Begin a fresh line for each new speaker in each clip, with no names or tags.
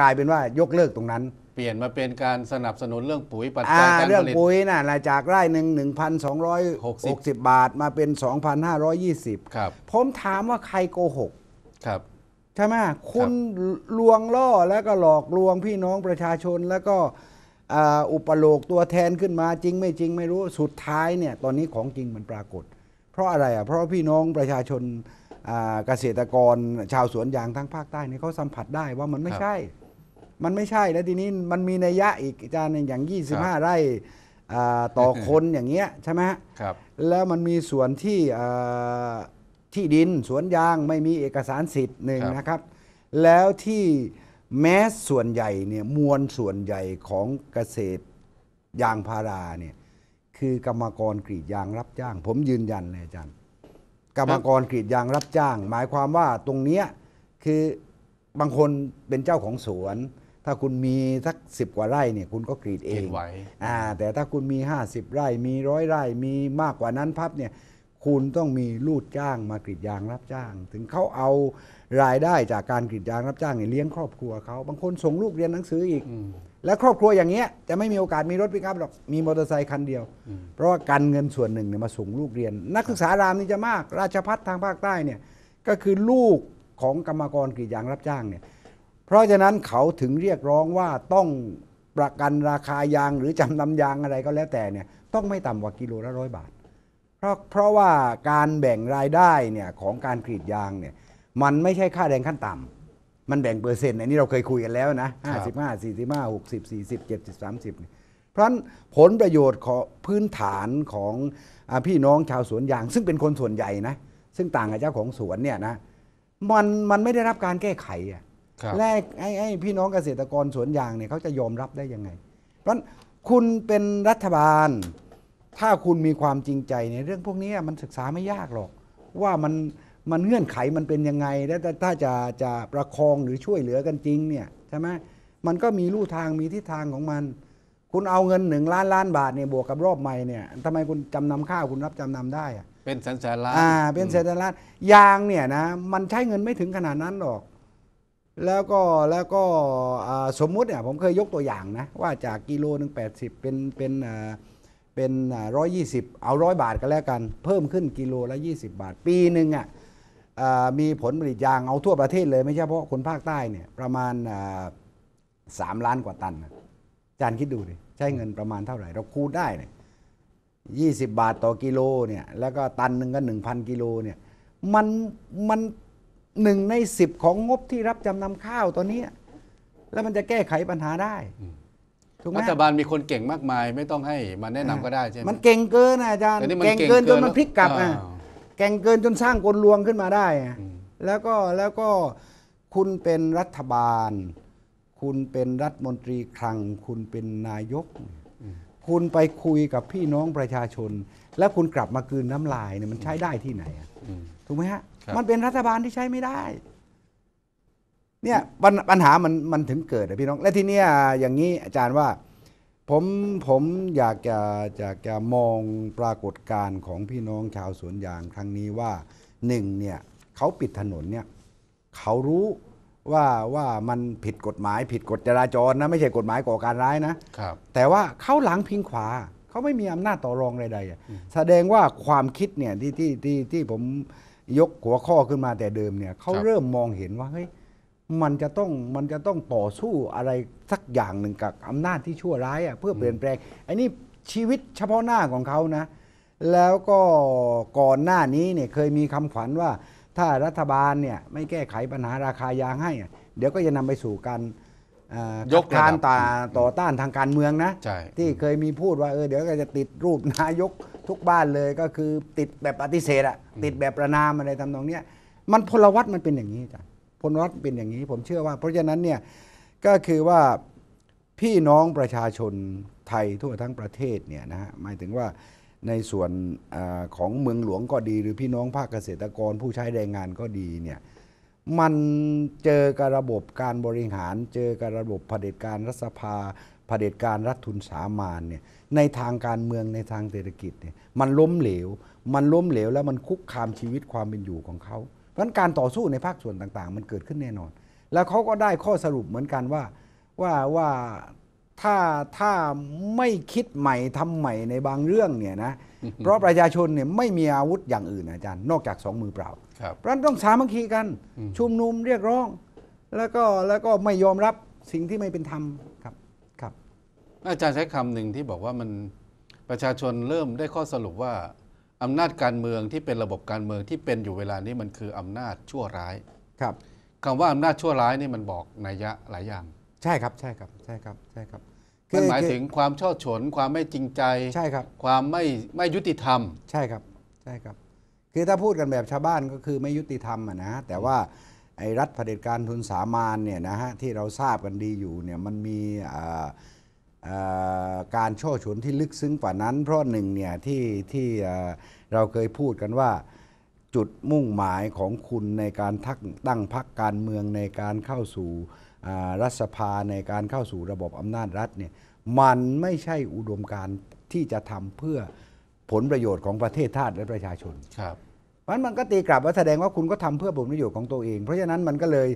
กลายเป็นว่ายกเลิกตรงนั้น
เปลี่ยนมาเป็นการสนับสนุนเรื่องปุ๋ยปัจจัยการผลิตเรื่องปุ๋
ยน่ะรายจากไร่หนึ่งหนนึ่งงพัสออร้ยหกสิบบาทมาเป็นสอองพันห้้ารยยี่สิบครับผมถามว่าใครโกหกครับใช่ไหมคุณลวงล่อแล้วก็หลอกลวงพี่น้องประชาชนแล้วก็ออุปโลกตัวแทนขึ้นมาจริง ไม่จริงไม่รู้สุดท้ายเนี่ยตอนนี้ของจริงมันปรากฏ เพราะอะไรอ่ะเพราะพี่น้องประชาชนเกษตรกรชาวสวนยางทั้งภาคใต้เนี่ยเขาสัมผัสได้ว่ามันไม่ใช่มันไม่ใช่แล้วทีนี้มันมีนัยยะอีกอาจารย์อย่าง25 ไร่ต่อคนอย่างเงี้ยใช่ไหมครับ แล้วมันมีส่วนที่ที่ดินสวนยางไม่มีเอกสารสิทธิ์หนึ่งนะครับ แล้วที่แม้ส่วนใหญ่เนี่ยมวลส่วนใหญ่ของเกษตรยางพาราเนี่ยคือกรรมกรกรีดยางรับจ้าง ผมยืนยันเลยอาจารย์กรรมกรกรีดยางรับจ้าง หมายความว่าตรงเนี้ยคือบางคนเป็นเจ้าของสวนถ้าคุณมีสักสิบกว่าไร่เนี่ย คุณก็กรีดเองไว้อ่าแต่ถ้าคุณมี 50 ไร่ มีร้อยไร่ มีมากกว่านั้นพับเนี่ยคุณต้องมีลูดจ้างมากรีดยางรับจ้าง ถึงเขาเอารายได้จากการกรีดยางรับจ้างเนี่ยเลี้ยงครอบครัวเขา บางคนส่งลูกเรียนหนังสืออีก และครอบครัวอย่างเงี้ยจะไม่มีโอกาสมีรถปิกอัพหรอก มีมอเตอร์ไซค์คันเดียว เพราะว่าการเงินส่วนหนึ่งเนี่ยมาส่งลูกเรียน นักศึกษารามนี่จะมาก ราชพัฒทางภาคใต้เนี่ยก็คือลูกของกรรมกรกรีดยางรับจ้างเนี่ยเพราะฉะนั้นเขาถึงเรียกร้องว่าต้องประกันราคายาง หรือจำนำยางอะไรก็แล้วแต่เนี่ยต้องไม่ต่ำกว่ากิโลละร้อยบาทเพราะเพราะว่าการแบ่งรายได้เนี่ยของการกรีดยางเนี่ยมันไม่ใช่ค่าแรงขั้นต่ำมันแบ่งเปอร์เซ็นต์อันนี้เราเคยคุยกันแล้วนะห้าสิบห้าสี่สิบห้าหกสิบสี่สิบเจ็ดสิบสามสิบเพราะฉะนั้นผลประโยชน์ของพื้นฐานของพี่น้องชาวสวนยางซึ่งเป็นคนส่วนใหญ่นะซึ่งต่างกับเจ้าของสวนเนี่ยนะมันมันไม่ได้รับการแก้ไขอ่ะและให้ให้พี่น้องเกษตรกรสวนยางเนี่ยเขาจะยอมรับได้ยังไง เพราะคุณเป็นรัฐบาล ถ้าคุณมีความจริงใจในเรื่องพวกนี้มันศึกษาไม่ยากหรอก ว่ามันมันเงื่อนไขมันเป็นยังไง และถ้าจะจะประคองหรือช่วยเหลือกันจริงเนี่ยใช่ไหมมันก็มีลู่ทางมีทิศทางของมัน คุณเอาเงินหนึ่งล้าน ล้านบาทเนี่ยบวกกับรอบใหม่เนี่ยทำไมคุณจำนำข้าวคุณรับจำนำได้อะ
เป็นแสนแสนล้านอ่าเป็นแสนแ
สนล้านยางเนี่ยนะมันใช้เงินไม่ถึงขนาดนั้นหรอกแล้วก็แล้วก็สมมุติเนี่ยผมเคยยกตัวอย่างนะ ว่าจากกิโลหนึ่งแปดสิบเป็นเป็นเป็นร้อยยี่สิบเอาร้อยบาทก็แล้วกันเพิ่มขึ้นกิโลละยี่สิบบาทปีหนึ่งอ่ะมีผลผลิตยางเอาทั่วประเทศเลย ไม่ใช่เพราะคนภาคใต้เนี่ยประมาณสามล้านกว่าตันอาจารย์คิดดูดิ ใช้เงินประมาณเท่าไหร่เราคูณได้เนี่ยยี่สิบบาทต่อกิโลเนี่ยแล้วก็ตันหนึ่งก็หนึ่งพันกิโลเนี่ยมันมันหนึ่งในสิบของงบที่รับจำนำข้าวตอนนี้ แล้วมันจะแก้ไขปัญหาได้ถูกไหมรัฐบาลมีคน
เก่งมากมายไม่ต้องให้มาแนะนำก็ได้ใช่ไห
มมันเก่งเกินอาจารย์เก่งเกินจนมันพลิกกลับอ่ะเก่งเกินจนสร้างกลลวงขึ้นมาได้ แล้วก็แล้วก็คุณเป็นรัฐบาล คุณเป็นรัฐมนตรีคลัง คุณเป็นนายก คุณไปคุยกับพี่น้องประชาชน แล้วคุณกลับมาคืนน้ำลายเนี่ยมันใช้ได้ที่ไหนถูกไหมฮะมันเป็นรัฐบาลที่ใช้ไม่ได้ เนี่ยปปัญหามันมันถึงเกิดพี่น้อง และทีเนี้ยอย่างนี้อาจารย์ว่า ผมผมอยากจะอยากจะมองปรากฏการณ์ของพี่น้องชาวสวนยางครั้งนี้ว่าหนึ่งเนี่ยเขาปิดถนนเนี่ยเขารู้ว่าว่ามันผิดกฎหมาย ผิดกฎจราจรนะไม่ใช่กฎหมายก่อการร้ายนะ ครับ แต่ว่าเขาหลังพิงขวาเขาไม่มีอำนาจต่อรองใดๆแสดงว่าความคิดเนี่ยที่ที่ที่ที่ผมยกหัวข้อขึ้นมาแต่เดิมเนี่ยเขาเริ่มมองเห็นว่าเฮ้ยมันจะต้องมันจะต้องต่อสู้อะไร สักอย่างหนึ่งกับอำนาจที่ชั่วร้ายอะเพื่อเปลี่ยนแปลงไอ้นี่ชีวิตเฉพาะหน้าของเขานะแล้วก็ก่อนหน้านี้เนี่ยเคยมีคำขวัญว่า ถ้ารัฐบาลเนี่ยไม่แก้ไขปัญหาราคายางให้อะเดี๋ยวก็จะนำไปสู่การยกการต่อต้านทางการเมืองนะ ที่เคยมีพูดว่าเออเดี๋ยวก็จะติดรูปนายกทุกบ้านเลยก็คือติดแบบปฏิเสธอะติดแบบประนามอะไรทำนองเนี้ยมันพลวัตมันเป็นอย่างนี้จ้ะพลวัตเป็นอย่างนี้ผมเชื่อว่า เพราะฉะนั้นเนี่ยก็คือว่าพี่น้องประชาชนไทยทั่วทั้งประเทศเนี่ยนะฮะหมายถึงว่าในส่วนอของเมืองหลวงก็ดี หรือพี่น้องภาคเกษตรกรผู้ใช้แรงงานก็ดีเนี่ยมันเจอกับระบบการบริหาร เจอกับระบบะเผด็จการรัฐสภาเผด็จการรัฐทุนสามานเนี่ยในทางการเมืองในทางเศรษฐกิจเนี่ยมันล้มเหลว มันล้มเหลวแล้วมันคุกคามชีวิตความเป็นอยู่ของเขา เพราะการต่อสู้ในภาคส่วนต่างๆ มันเกิดขึ้นแน่นอน แล้วเขาก็ได้ข้อสรุปเหมือนกันว่าว่าว่าถ้าถ้าไม่คิดใหม่ทำใหม่ในบางเรื่องเนี่ยนะเพราะประชาชนเนี่ยไม่มีอาวุธอย่างอื่นอาจารย์ นอกจากสองมือเปล่า เพราะนั้นต้องสามัคคีกันชุมนุมเรียกร้อง แล้วก็แล้วก็ไม่ยอมรับสิ่งที่ไม่เป็นธรรม
อาจารย์ใช้คำหนึ่งที่บอกว่ามันประชาชนเริ่มได้ข้อสรุปว่าอำนาจการเมืองที่เป็นระบบการเมืองที่เป็นอยู่เวลานี้มันคืออำนาจชั่วร้าย ครับคำว่าอำนาจชั่วร้ายนี่มันบอกนัยยะหลายอย่าง
ใช่ครับ ใช่ครับ ใช่ครับ ใช่ครับมันหมายถึง
ความช่อฉนความไม่จริงใจ ใช่ครับ ความไม่ไม่ยุติธรรม
ใช่ครับ ใช่ครับ คือถ้าพูดกันแบบชาวบ้านก็คือไม่ยุติธรรมนะ แต่ว่าไอ้รัฐเผด็จการทุนสามานเนี่ยนะฮะที่เราทราบกันดีอยู่เนี่ยมันมีอ่าการช่อฉนที่ลึกซึ้งกว่านั้น เพราะหนึ่งเนี่ยที่ที่เราเคยพูดกันว่า จุดมุ่งหมายของคุณในการทักตั้งพักการเมืองในการเข้าสู่รัฐสภาในการเข้าสู่ระบบอำนาจรัฐเนี่ยมันไม่ใช่อุดมการที่จะทำเพื่อผลประโยชน์ของประเทศชาติและประชาชนครับมันมันก็ตีกลับว่าแสดงว่าคุณก็ทำเพื่อผลประโยชน์ของตัวเองเพราะฉะนั้นมันก็เลย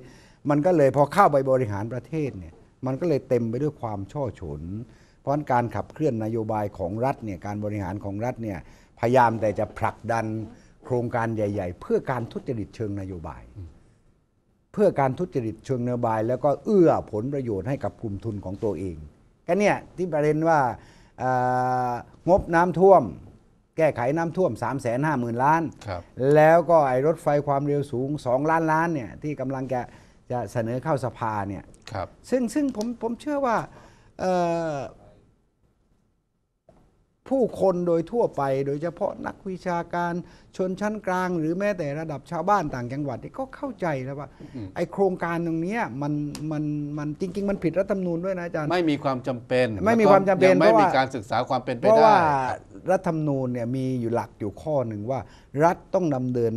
มันก็เลยพอเข้าไปบริหารประเทศเนี่ยมันก็เลยเต็มไปด้วยความช่อฉน เพราะการขับเคลื่อนนโยบายของรัฐเนี่ยการบริหารของรัฐเนี่ยพยายามแต่จะผลักดันโครงการใหญ่ๆ เพื่อการทุจริตเชิงนโยบาย เพื่อการทุจริตเชิงนโยบาย แล้วก็เอื้อผลประโยชน์ให้กับกลุ่มทุนของตัวเองก็เนี่ยที่ประเด็นว่างบน้ำท่วมแก้ไขน้ำท่วม3หมื่นล้านแล้วก็ไอ้รถไฟความเร็วสูง 2 ล้านล้านเนี่ยที่กำลังจะจะเสนอเข้าสภาเนี่ยครับซึ่งซึ่งผมผมเชื่อว่าผู้คนโดยทั่วไปโดยเฉพาะนักวิชาการชนชั้นกลาง หรือแม้แต่ระดับชาวบ้านต่างจังหวัดนี่ก็เข้าใจแล้วว่า ไอโครงการตรงนี้มันมันมันจริงๆ มันผิดรัฐธรรมนูญด้วยนะอาจารย์ ไ
ม่มีความจำเป็นไม่มีความจำเป็นเพราาะว่ไม่มีการศึกษาความเป็นไปได้ เพราะว่า
รัฐธรรมนูญเนี่ยมีอยู่หลักอยู่ข้อหนึ่งว่า รัฐต้องดำเนิน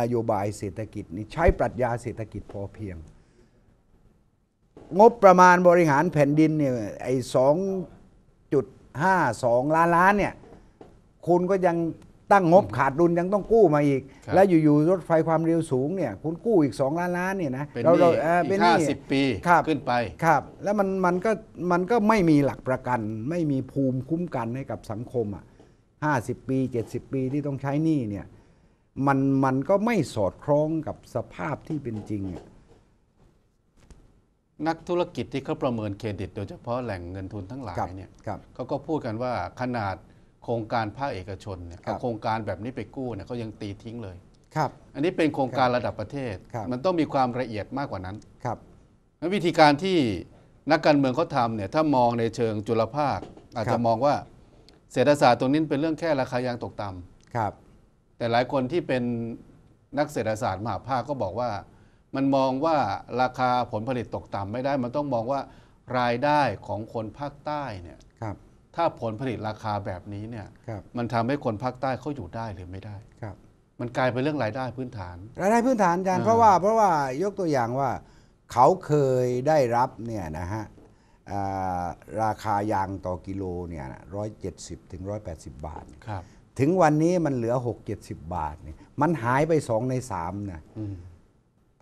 นโยบายเศรษฐกิจนี้ใช้ปรัชญาเศรษฐกิจพอเพียงงบประมาณบริหารแผ่นดินเนี่ยไอ้สองจุดห้าสองล้านล้านเนี่ยคุณก็ยังตั้งงบขาดดุลยังต้องกู้มาอีก แล้วอยู่ ๆ รถไฟความเร็วสูงเนี่ยคุณกู้อีก 2 ล้านล้านเนี่ยนะเราเราเป็นหนี้สิบ
ปีขึ้นไป
ครับ แล้วมันมันก็มันก็ไม่มีหลักประกันไม่มีภูมิคุ้มกันให้กับสังคมอ่ะห้าสิบปีเจ็ดสิบปีที่ต้องใช้หนี้เนี่ยมันมันก็ไม่สอดคล้องกับสภาพที่เป็นจริงอ่ะ
นักธุรกิจที่เขาประเมินเครดิต โดยเฉพาะแหล่งเงินทุนทั้งหลายเนี่ยเขาก็พูดกันว่าขนาดโครงการภาคเอกชนเนี่ยเอาโครงการแบบนี้ไปกู้เนี่ยเขายังตีทิ้งเลยครับอันนี้เป็นโครงการระดับประเทศ มันต้องมีความละเอียดมากกว่านั้นครับวิธีการที่นักการเมืองเขาทำเนี่ยถ้ามองในเชิงจุลภาค อาจจะมองว่าเศรษฐศาสตร์ตรงนี้เป็นเรื่องแค่ราคายางตกต่ำครับแต่หลายคนที่เป็นนักเศรษฐศาสตร์มหาภาคก็บอกว่ามันมองว่าราคาผลผลิตตกต่ำไม่ได้ มันต้องมองว่ารายได้ของคนภาคใต้เนี่ย ครับ ถ้าผลผลิตราคาแบบนี้เนี่ย ครับ มันทำให้คนภาคใต้เขาอยู่ได้หรือไม่ได้ ครับ มันกลายเป็นเรื่องรายได้พื้นฐาน
รายได้พื้นฐานอาจารย์เพราะว่า เพราะว่ายกตัวอย่างว่าเขาเคยได้รับเนี่ยนะฮะราคายางต่อกิโลเนี่ยร้อยเจ็ดสิบถึงร้อยแปดสิบบาท ครับ ถึงวันนี้มันเหลือหกเจ็ดสิบบาทเนี่ย มันหายไปสองในสามนะ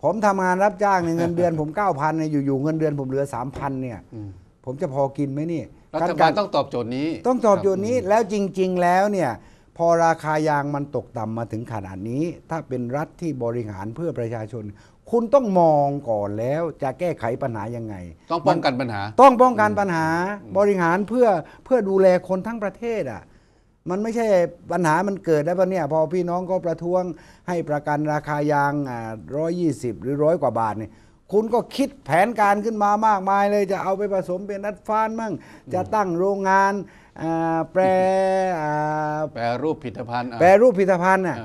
ผมทำงานรับจ้างในเงินเดือนผมเก้าพันเนี่ยอยู่ๆเงินเดือนผมเหลือสามพันเนี่ยผมจะพอกินไหมนี่รัฐบาลต้อง
ตอบโจทย์นี้ ต้องตอบโจทย์นี้
แล้วจริงๆ แล้วเนี่ยพอราคายางมันตกต่ำมาถึงขนาดนี้ ถ้าเป็นรัฐที่บริหารเพื่อประชาชน คุณต้องมองก่อนแล้วจะแก้ไขปัญหายังไง ต้องป้องกันปัญหา ต้องป้องกันปัญหาบริหารเพื่อเพื่อดูแลคนทั้งประเทศอ่ะมันไม่ใช่ปัญหามันเกิดแล้วปะเนี่ยพอพี่น้องก็ประท้วงให้ประกันราคายางร้อยยี่สิบหรือร้อยกว่าบาทเนี่ยคุณก็คิดแผนการขึ้นมามากมายเลยจะเอาไปผสมเป็นนัดฟ้านมั่ง จะตั้งโรงงานแปร
แปรรูปผลิตภัณฑ์ แปรรูป
ผลิตภัณฑ์อ่ะ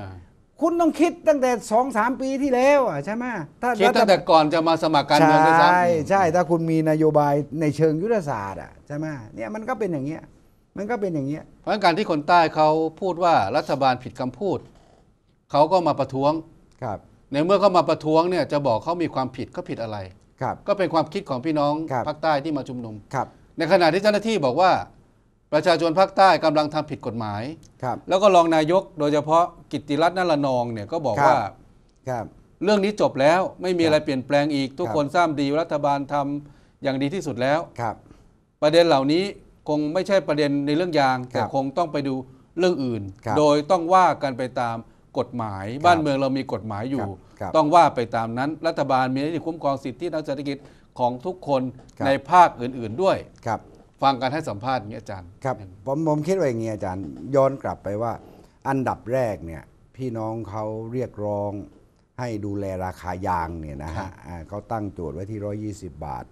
คุณต้องคิดตั้งแต่สองสามปีที่แล้วใช่ไหม
ถ้าคิดตั้งแต่ก่อนจะมาสมัครการเมืองใช่
ใช่ถ้าคุณมีนโยบายในเชิงยุทธศาสตร์อ่ะใช่ไหมเนี่ยมันก็เป็นอย่างเงี้ยมันก็เป็นอย่างเงี้ย
เพราะงั้นการที่คนใต้เขาพูดว่ารัฐบาลผิดคำพูดเขาก็มาประท้วงครับในเมื่อเขามาประท้วงเนี่ยจะบอกเขามีความผิดเขาผิดอะไรครับ ก็เป็นความคิดของพี่น้องภาคใต้ที่มาชุมนุมครับ ในขณะที่เจ้าหน้าที่บอกว่า ประชาชนภาคใต้กำลังทำผิดกฎหมายครับแล้วก็รองนายก โดยเฉพาะกิติรัตน์นรนองเนี่ยก็บอกว่าครับเรื่องนี้จบแล้วไม่มีอะไรเปลี่ยนแปลงอีกทุกคนทราบดีรัฐบาลทำอย่างดีที่สุดแล้วครับ ประเด็นเหล่านี้คงไม่ใช่ประเด็นในเรื่องยางแต่คงต้องไปดูเรื่องอื่น โดยต้องว่ากันไปตามกฎหมายบ้านเมืองเรามีกฎหมายอยู่ ต้องว่าไปตามนั้น รัฐบาลมีหน้าที่คุ้มครองสิทธิทางเศรษฐกิจของทุกคนในภาคอื่น ๆด้วย ครับ ฟังการให้สัมภาษณ์นี้อาจารย์
ครับผมผมคิดว่าอย่างนี้อาจารย์ ย้อนกลับไปว่าอันดับแรกเนี่ยพี่น้องเขาเรียกร้องให้ดูแลราคายางเนี่ยนะฮะเขาตั้งโจทย์ไว้ที่ 120 บาท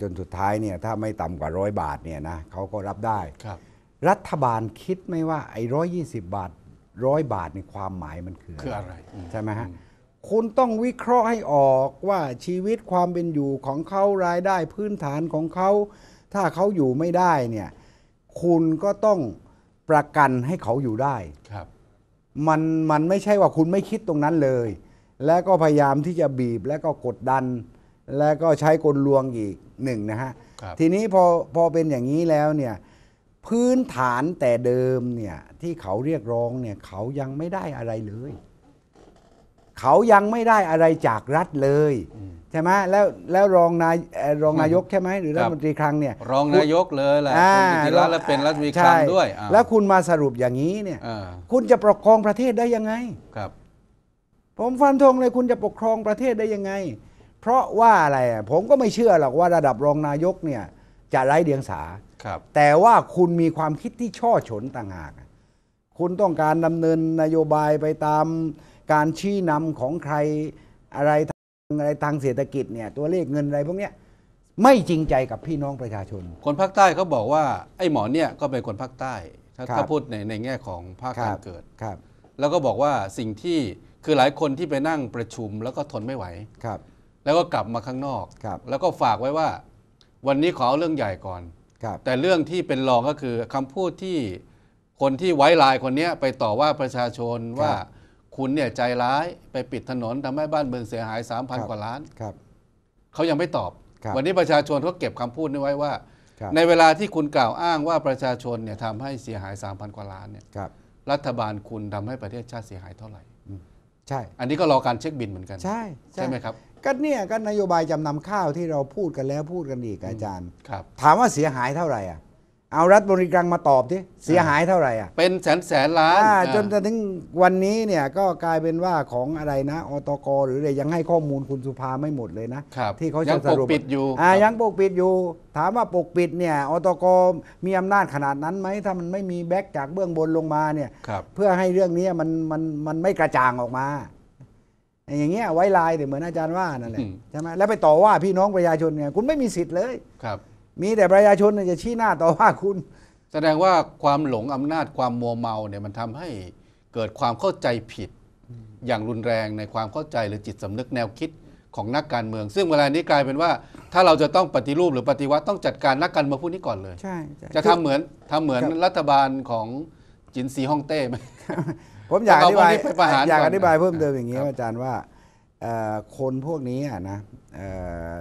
จนสุดท้ายเนี่ยถ้าไม่ต่ำกว่าร้อยบาทเนี่ยนะเขาก็รับได้ครับ รัฐบาลคิดไหมว่าไอ้ร้อยยี่สิบบาทร้อยบาทในความหมายมันคือคืออะไรใช่ไหมฮะคุณต้องวิเคราะห์ให้ออกว่าชีวิตความเป็นอยู่ของเขารายได้ พื้นฐานของเขาถ้าเขาอยู่ไม่ได้เนี่ยคุณก็ต้องประกันให้เขาอยู่ได้ครับมันมันไม่ใช่ว่าคุณไม่คิดตรงนั้นเลย และก็พยายามที่จะบีบและก็กดดันแล้วก็ใช้กลลวงอีกหนึ่งนะฮะ ทีนี้พอพอเป็นอย่างนี้แล้วเนี่ย พื้นฐานแต่เดิมเนี่ยที่เขาเรียกร้องเนี่ย เขายังไม่ได้อะไรเลย เขายังไม่ได้อะไรจากรัฐเลย ใช่ไหมแล้วแล้วรองนายรองนายกใช่ไหมหรือรัรัฐมนตรีคลังเนี่ย รองนา
ยกเลยแหละคุณจิรัตน์แลวเป็นรัฐมนตรีคลังด้วย แล้ว
คุณมาสรุปอย่างนี้เนี่ย คุณจะปกครองประเทศได้ยังไงครับ ผมฟันธงเลยคุณจะปกครองประเทศได้ยังไงเพราะว่าอะไร ผมก็ไม่เชื่อหรอกว่าระดับรองนายกเนี่ยจะไร้เดียงสา แต่ว่าคุณมีความคิดที่ช่อฉนต่างหาก คุณต้องการดำเนินนโยบายไปตามการชี้นำของใครอะไรอะไรทางเศรษฐกิจเนี่ยตัวเลขเงินอะไรพวกเนี้ยไม่จริงใจกับพี่น้องประชาชน ค
นภาคใต้เขาบอกว่า ไอ้หมอเนี่ยก็เป็นคนภาคใต้ ถ้าพูดในในแง่ของภาคการเกิดครับ แล้วก็บอกว่าสิ่งที่คือหลายคนที่ไปนั่งประชุมแล้วก็ทนไม่ไหวครับแล้วก็กลับมาข้างนอกครับ แล้วก็ฝากไว้ว่า วันนี้ขอเอาเรื่องใหญ่ก่อนครับ แต่เรื่องที่เป็นรองก็คือคำพูดที่คนที่ไว้ลายคนเนี้ยไปต่อว่าประชาชนว่าคุณเนี่ยใจร้ายไปปิดถนนทำให้บ้านเมืองเสียหายสามพันกว่าล้านครับเขายังไม่ตอบบวันนี้ประชาชนเขาเก็บคำพูดนี้ไว้ว่า ในเวลาที่คุณกล่าวอ้างว่าประชาชนเนี่ยทำให้เสียหายสามพันกว่าล้านเนี่ยครับรัฐบาลคุณทำให้ประเทศชาติเสียหายเท่าไหร่ ใช่ อันนี้ก็รอการเช็คบินเหมือนกัน ใช่ ใช่ไหมครับ
ก็เนี่ยก็นโยบายจำนำข้าวที่เราพูดกันแล้วพูดกันอีกอาจารย์ครับ ถามว่าเสียหายเท่าไหร่อ่ะเอารัฐบริกรังมาตอบทีเสียหายเท่าไหร่อ่ะ
เป็นแสนแสนล้านจนจะถึ
งวันนี้เนี่ยก็กลายเป็นว่าของอะไรนะ อตกหรืออะไรยังให้ข้อมูลคุณสุภาไม่หมดเลยนะ
ที่เขาจะสรุปยังปกปิดอยู่อ่
ายังปกปิดอยู่ ถามว่าปกปิดเนี่ยอตกมีอำนาจขนาดนั้นไหมถ้ามันไม่มีแบ็กจากเบื้องบนลงมาเนี่ยเพื่อให้เรื่องนี้มันมันมันไม่กระจ่างออกมาอย่างเงี้ยไว้ลายแต่เหมือนอาจารย์ว่านั่นแหละใช่ไหมแล้วไปต่อว่าพี่น้องประชาชนไงคุณไม่มีสิทธิ์เลยครับ มีแต่ประชาชนจะชี้หน้าต่อว่าคุณ
แสดงว่าความหลงอำนาจความมัวเมาเนี่ยมันทำให้เกิดความเข้าใจผิด อย่างรุนแรงในความเข้าใจหรือจิตสำนึกแนวคิดของนักการเมือง ซึ่งเวลานี้กลายเป็นว่า ถ้าเราจะต้องปฏิรูปหรือปฏิวัติต้องจัดการนักการเมืองพวกนี้ก่อนเลย ใ
ช่ จะทำเหมือ
นทำเหมือนรัฐบาลของจินซีฮ่องเต้ไหม
ผมอยากอธิบายอยากอธิบายเพิ่มเติมอย่างนี้ อาจารย์ว่าคนพวกนี้นะ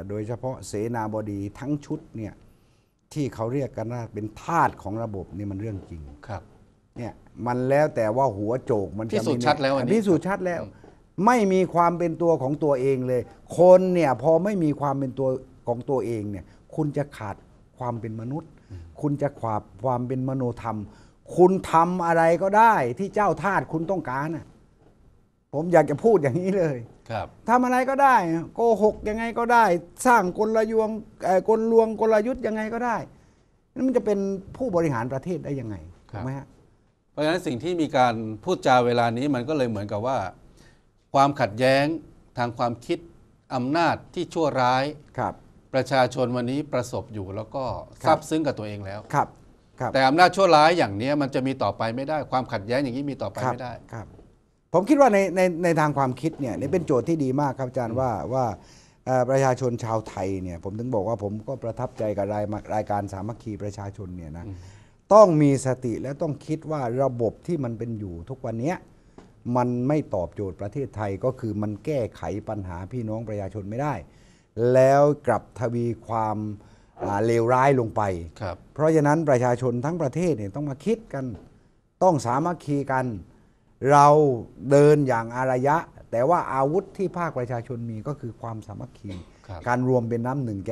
โดยเฉพาะเสนาบดีทั้งชุดเนี่ยที่เขาเรียกกันว่าเป็นทาสของระบบนี่มันเรื่องจริงครับเนี่ยมันแล้วแต่ว่าหัวโจกมันพิสูจน์ชัดแล้วอันนี้พิสูจน์ชัดแล้ว ไม่มีความเป็นตัวของตัวเองเลย คนเนี่ยพอไม่มีความเป็นตัวของตัวเองเนี่ยคุณจะขาดความเป็นมนุษย์ คุณจะขาดความเป็นมโนธรรมคุณทำอะไรก็ได้ที่เจ้าทาสคุณต้องการน่ะผมอยากจะพูดอย่างนี้เลยครับทำอะไรก็ได้โกหกยังไงก็ได้ สร้างกลยวงกลลวงกลยุทธ์ยังไงก็ได้นั่นมันจะเป็นผู้บริหารประเทศได้ยังไงถูกไหมฮะ
เพราะฉะนั้นสิ่งที่มีการพูดจาเวลานี้มันก็เลยเหมือนกับว่า ความขัดแย้งทางความคิดอำนาจที่ชั่วร้ายครับ ประชาชนวันนี้ประสบอยู่แล้วก็ซับซึ้งกับตัวเองแล้วครับแต่อำนาจชั่วร้ายอย่างนี้มันจะมีต่อไปไม่ได้ความขัดแย้งอย่างนี้มีต่อไปไม่ได้
ครับ ผมคิดว่าในในในทางความคิดเนี่ยนี่เป็นโจทย์ที่ดีมากครับอาจารย์ว่าว่าประชาชนชาวไทยเนี่ย ผมถึงบอกว่าผมก็ประทับใจกับรายรายการสามัคคีประชาชนเนี่ยนะต้องมีสติและต้องคิดว่าระบบที่มันเป็นอยู่ทุกวันนี้มันไม่ตอบโจทย์ประเทศไทยก็คือมันแก้ไขปัญหาพี่น้องประชาชนไม่ได้ แล้วกลับทวีความเลวร้ายลงไป เพราะฉะนั้นประชาชนทั้งประเทศเนี่ยต้องมาคิดกัน ต้องสามัคคีกัน เราเดินอย่างอารยะ แต่ว่าอาวุธที่ภาคประชาชนมีก็คือความสามัคคี การรวมเป็นน้ำหนึ่งแก